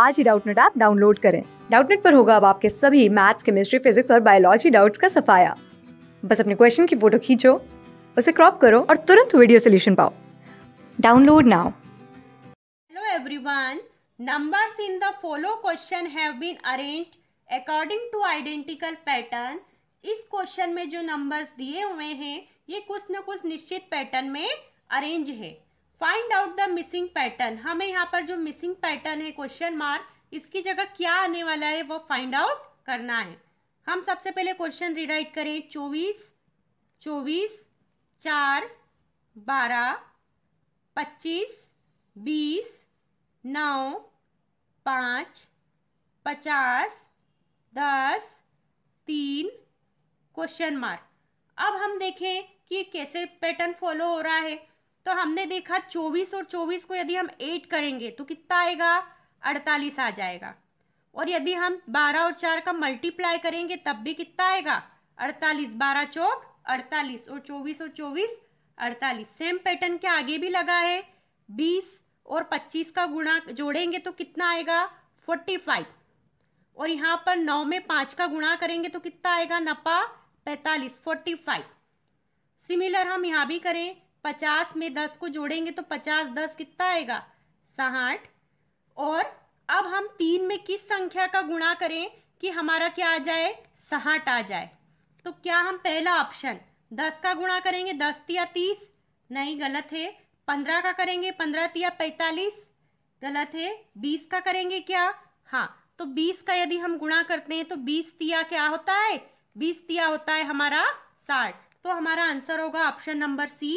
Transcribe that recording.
आज ही Doubtnut app download करें डाउटनेट पर होगा अब आपके सभी मैथ्स केमिस्ट्री फिजिक्स और बायोलॉजी डाउट्स का सफाया बस अपने क्वेश्चन की फोटो खींचो उसे क्रॉप करो और तुरंत वीडियो सोल्यूशन पाओ download now hello everyone numbers in the follow question have been arranged according to identical pattern इस क्वेश्चन में जो नंबर्स दिए हुए हैं ये कुछ न कुछ निश्चित पैटर्न में अरेंज है find out the missing pattern हमें यहाँ पर जो मिसिंग पैटर्न है क्वेश्चन मार्क इसकी जगह क्या आने वाला है वो फाइंड आउट करना है हम सबसे पहले क्वेश्चन रिराइट करें चौबीस चौबीस चार बारह पच्चीस बीस नौ पाँच पचास दस तीन क्वेश्चन मार्क अब हम देखें कि कैसे पैटर्न फॉलो हो रहा है तो हमने देखा चौबीस और चौबीस को यदि हम एट करेंगे तो कितना आएगा अड़तालीस आ जाएगा और यदि हम बारह और चार का मल्टीप्लाई करेंगे तब भी कितना आएगा अड़तालीस बारह चौक अड़तालीस और चौबीस और चौबीस अड़तालीस सेम पैटर्न के आगे भी लगा है बीस और पच्चीस का गुणा जोड़ेंगे तो कितना आएगा फोर्टी फाइव और यहाँ पर नौ में पाँच का गुणा करेंगे तो कितना आएगा नपा पैंतालीस फोर्टी फाइव सिमिलर हम यहाँ भी करें पचास में दस को जोड़ेंगे तो पचास दस कितना आएगा साठ और अब हम तीन में किस संख्या का गुणा करें कि हमारा क्या आ जाए साठ आ जाए तो क्या हम पहला ऑप्शन दस का गुणा करेंगे दस तिया तीस नहीं गलत है पंद्रह का करेंगे पंद्रह तिया पैतालीस गलत है बीस का करेंगे क्या हाँ तो बीस का यदि हम गुणा करते हैं तो बीस तिया क्या होता है बीस तिया होता है हमारा साठ तो हमारा आंसर होगा ऑप्शन नंबर सी